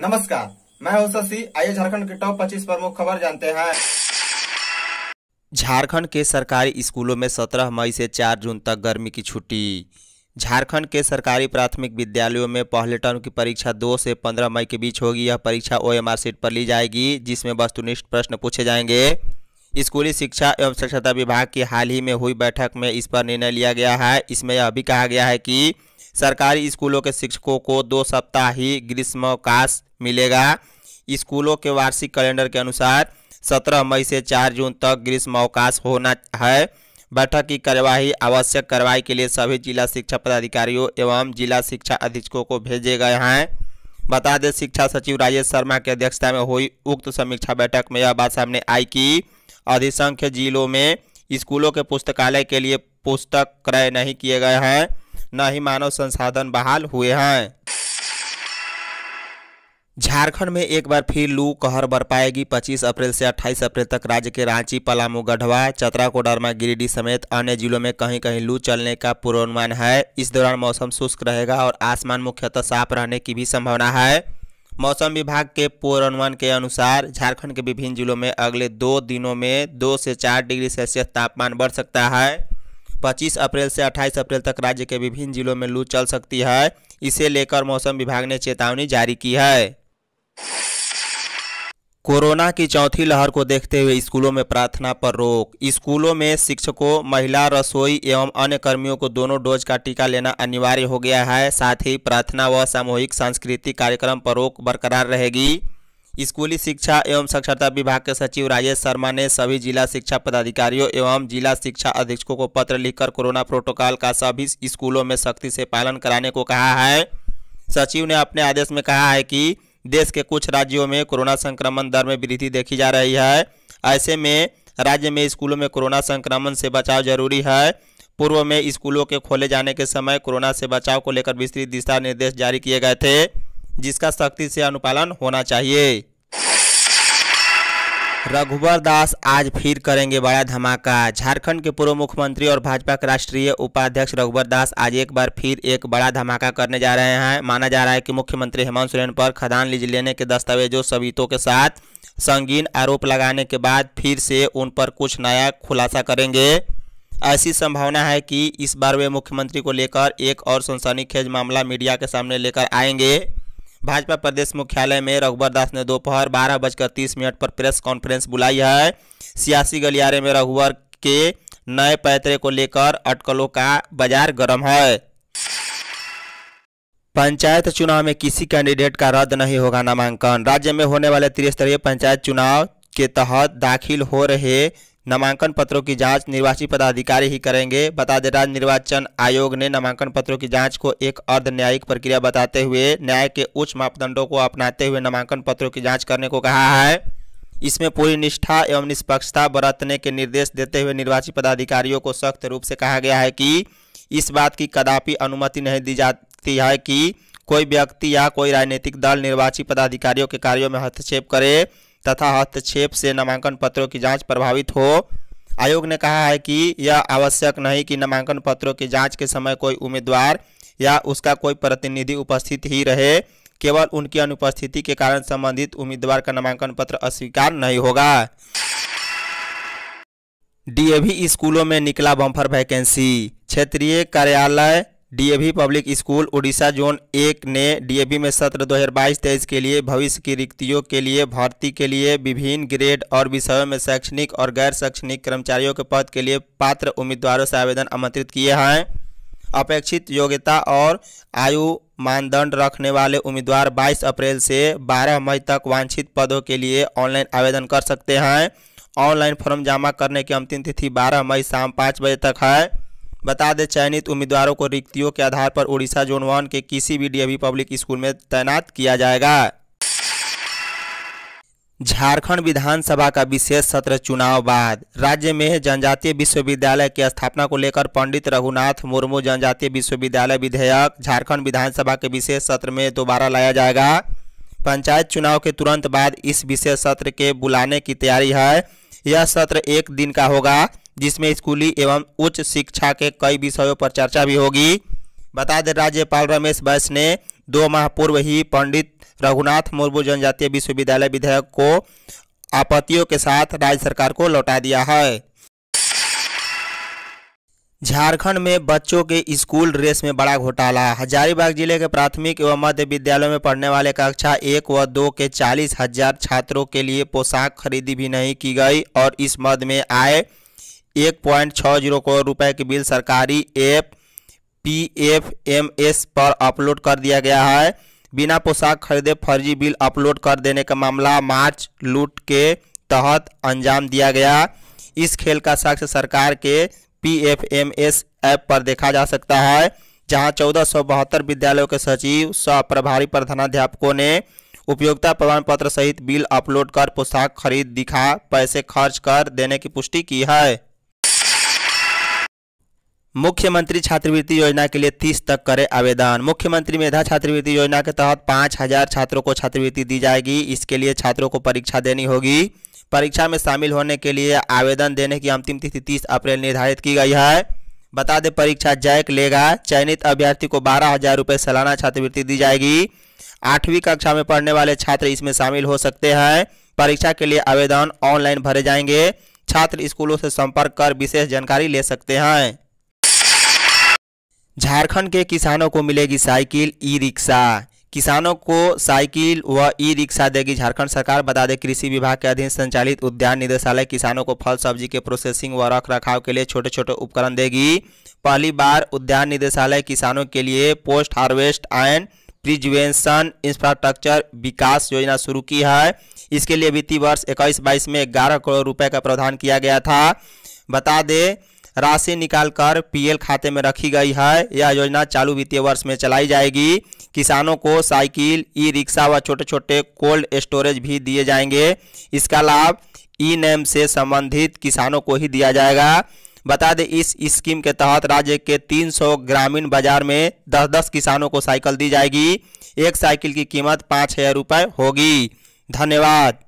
नमस्कार मैं हूं शशि आइए झारखंड के टॉप 25 प्रमुख खबर जानते हैं झारखंड के सरकारी स्कूलों में 17 मई से 4 जून तक गर्मी की छुट्टी झारखंड के सरकारी प्राथमिक विद्यालयों में पहले टर्म की परीक्षा 2 से 15 मई के बीच होगी यह परीक्षा ओएमआर सीट पर ली जाएगी जिसमें वस्तुनिष्ठ प्रश्न पूछे जाएंगे स्कूली शिक्षा एवं स्वच्छता विभाग की हाल ही में हुई बैठक में इस पर निर्णय लिया गया है इसमें यह भी कहा गया है कि सरकारी स्कूलों के शिक्षकों को दो सप्ताह ही ग्रीष्मावकाश मिलेगा स्कूलों के वार्षिक कैलेंडर के अनुसार सत्रह मई से चार जून तक ग्रीष्म अवकाश होना है बैठक की कार्यवाही आवश्यक कार्रवाई के लिए सभी जिला शिक्षा पदाधिकारियों एवं जिला शिक्षा अधीक्षकों को भेजे गए हैं बता दें शिक्षा सचिव राजेश शर्मा की अध्यक्षता में हुई उक्त समीक्षा बैठक में यह बात सामने आई कि अधिसंख्य जिलों में स्कूलों के पुस्तकालय के लिए पुस्तक क्रय नहीं किए गए हैं न ही मानव संसाधन बहाल हुए हैं झारखंड में एक बार फिर लू कहर बरपाएगी 25 अप्रैल से 28 अप्रैल तक राज्य के रांची पलामू गढ़वा चतरा कोडरमा गिरिडीह समेत अन्य जिलों में कहीं कहीं लू चलने का पूर्वानुमान है इस दौरान मौसम शुष्क रहेगा और आसमान मुख्यतः साफ रहने की भी संभावना है मौसम विभाग के पूर्वानुमान के अनुसार झारखंड के विभिन्न जिलों में अगले दो दिनों में दो से चार डिग्री सेल्सियस तापमान बढ़ सकता है 25 अप्रैल से 28 अप्रैल तक राज्य के विभिन्न जिलों में लू चल सकती है इसे लेकर मौसम विभाग ने चेतावनी जारी की है कोरोना की चौथी लहर को देखते हुए स्कूलों में प्रार्थना पर रोक स्कूलों में शिक्षकों महिला रसोई एवं अन्य कर्मियों को दोनों डोज का टीका लेना अनिवार्य हो गया है साथ ही प्रार्थना व सामूहिक सांस्कृतिक कार्यक्रम पर रोक बरकरार रहेगी स्कूली शिक्षा एवं साक्षरता विभाग के सचिव राजेश शर्मा ने सभी जिला शिक्षा पदाधिकारियों एवं जिला शिक्षा अधीक्षकों को पत्र लिखकर कोरोना प्रोटोकॉल का सभी स्कूलों में सख्ती से पालन कराने को कहा है सचिव ने अपने आदेश में कहा है कि देश के कुछ राज्यों में कोरोना संक्रमण दर में वृद्धि देखी जा रही है ऐसे में राज्य में स्कूलों में कोरोना संक्रमण से बचाव जरूरी है पूर्व में स्कूलों के खोले जाने के समय कोरोना से बचाव को लेकर विस्तृत दिशा निर्देश जारी किए गए थे जिसका सख्ती से अनुपालन होना चाहिए रघुवर दास आज फिर करेंगे बड़ा धमाका झारखंड के पूर्व मुख्यमंत्री और भाजपा के राष्ट्रीय उपाध्यक्ष रघुवर दास आज एक बार फिर एक बड़ा धमाका करने जा रहे हैं माना जा रहा है कि मुख्यमंत्री हेमंत सोरेन पर खदान लीज लेने के दस्तावेजों सबूतों के साथ संगीन आरोप लगाने के बाद फिर से उन पर कुछ नया खुलासा करेंगे ऐसी संभावना है कि इस बार वे मुख्यमंत्री को लेकर एक और सनसनीखेज मामला मीडिया के सामने लेकर आएंगे भाजपा प्रदेश मुख्यालय में रघुवर दास ने दोपहर बारह बजकर तीस मिनट पर प्रेस कॉन्फ्रेंस बुलाई है सियासी गलियारे में रघुवर के नए पैतरे को लेकर अटकलों का बाजार गर्म है पंचायत चुनाव में किसी कैंडिडेट का रद्द नहीं होगा नामांकन राज्य में होने वाले त्रिस्तरीय पंचायत चुनाव के तहत दाखिल हो रहे नामांकन पत्रों की जांच निर्वाची पदाधिकारी ही करेंगे बता दें राज्य निर्वाचन आयोग ने नामांकन पत्रों की जांच को एक अर्ध न्यायिक प्रक्रिया बताते हुए न्याय के उच्च मापदंडों को अपनाते हुए नामांकन पत्रों की जाँच करने को कहा है इसमें पूरी निष्ठा एवं निष्पक्षता बरतने के निर्देश देते हुए निर्वाची पदाधिकारियों को सख्त रूप से कहा गया है कि इस बात की कदापि अनुमति नहीं दी जाती है कि कोई व्यक्ति या कोई राजनीतिक दल निर्वाची पदाधिकारियों के कार्यों में हस्तक्षेप करे तथा हस्तक्षेप से नामांकन पत्रों की जांच प्रभावित हो आयोग ने कहा है कि यह आवश्यक नहीं कि नामांकन पत्रों की जांच के समय कोई उम्मीदवार या उसका कोई प्रतिनिधि उपस्थित ही रहे केवल उनकी अनुपस्थिति के कारण संबंधित उम्मीदवार का नामांकन पत्र अस्वीकार नहीं होगा डीएवी स्कूलों में निकला बम्फर वैकेंसी क्षेत्रीय कार्यालय DAV public school Orissa zone एक ने डीएवी में सत्र 2022-23 के लिए भविष्य की रिक्तियों के लिए भर्ती के लिए विभिन्न ग्रेड और विषयों में शैक्षणिक और गैर शैक्षणिक कर्मचारियों के पद के लिए पात्र उम्मीदवारों से आवेदन आमंत्रित किए हैं अपेक्षित योग्यता और आयु मानदंड रखने वाले उम्मीदवार 22 अप्रैल से 12 मई तक वांछित पदों के लिए ऑनलाइन आवेदन कर सकते हैं ऑनलाइन फॉर्म जमा करने की अंतिम तिथि 12 मई शाम पाँच बजे तक है बता दें चयनित उम्मीदवारों को रिक्तियों के आधार पर उड़ीसा जोन वन के किसी भी डीएवी पब्लिक स्कूल में तैनात किया जाएगा झारखंड विधानसभा का विशेष सत्र चुनाव बाद राज्य में जनजातीय विश्वविद्यालय की स्थापना को लेकर पंडित रघुनाथ मुर्मू जनजातीय विश्वविद्यालय विधेयक झारखंड विधानसभा के विशेष सत्र में दोबारा लाया जाएगा पंचायत चुनाव के तुरंत बाद इस विशेष सत्र के बुलाने की तैयारी है यह सत्र एक दिन का होगा जिसमें स्कूली एवं उच्च शिक्षा के कई विषयों पर चर्चा भी होगी बता दें राज्यपाल रमेश बैस ने दो माह पूर्व ही पंडित रघुनाथ मुर्मू जनजातीय विश्वविद्यालय विधेयक को आपत्तियों के साथ राज्य सरकार को लौटा दिया है झारखंड में बच्चों के स्कूल ड्रेस में बड़ा घोटाला हजारीबाग जिले के प्राथमिक एवं मध्य विद्यालयों में पढ़ने वाले कक्षा एक व दो के चालीस हजार छात्रों के लिए पोशाक खरीदी भी नहीं की गई और इस मद में आए एक पॉइंट छः जीरो करोड़ रुपए की बिल सरकारी app P F M S पर अपलोड कर दिया गया है बिना पोशाक खरीदे फर्जी बिल अपलोड कर देने का मामला मार्च लूट के तहत अंजाम दिया गया इस खेल का साक्ष्य सरकार के P F M S app पर देखा जा सकता है जहां चौदह सौ बहत्तर विद्यालयों के सचिव स प्रभारी प्रधानाध्यापकों ने उपयोगिता प्रमाण पत्र सहित बिल अपलोड कर पोशाक खरीद दिखा पैसे खर्च कर देने की पुष्टि की है मुख्यमंत्री छात्रवृत्ति योजना के लिए तीस तक करें आवेदन मुख्यमंत्री मेधा छात्रवृत्ति योजना के तहत पाँच हजार छात्रों को छात्रवृत्ति दी जाएगी इसके लिए छात्रों को परीक्षा देनी होगी परीक्षा में शामिल होने के लिए आवेदन देने की अंतिम तिथि तीस अप्रैल निर्धारित की गई है बता दें परीक्षा जैक लेगा चयनित अभ्यर्थी को बारह हजार रुपये सालाना छात्रवृत्ति दी जाएगी आठवीं कक्षा में पढ़ने वाले छात्र इसमें शामिल हो सकते हैं परीक्षा के लिए आवेदन ऑनलाइन भरे जाएंगे छात्र स्कूलों से संपर्क कर विशेष जानकारी ले सकते हैं झारखंड के किसानों को मिलेगी साइकिल ई रिक्शा किसानों को साइकिल व ई रिक्शा देगी झारखंड सरकार बता दें कृषि विभाग के अधीन संचालित उद्यान निदेशालय किसानों को फल सब्जी के प्रोसेसिंग व रख रखाव के लिए छोटे छोटे उपकरण देगी पहली बार उद्यान निदेशालय किसानों के लिए post harvest and preservation infrastructure विकास योजना शुरू की है इसके लिए वित्तीय वर्ष इक्कीस बाईस में ग्यारह करोड़ रुपये का प्रावधान किया गया था बता दें राशि निकालकर पीएल खाते में रखी गई है यह योजना चालू वित्तीय वर्ष में चलाई जाएगी किसानों को साइकिल ई रिक्शा व छोटे छोटे कोल्ड स्टोरेज भी दिए जाएंगे इसका लाभ ई नेम से संबंधित किसानों को ही दिया जाएगा बता दें इस स्कीम के तहत राज्य के 300 ग्रामीण बाजार में 10-10 किसानों को साइकिल दी जाएगी एक साइकिल की कीमत पाँच हजार रुपये होगी धन्यवाद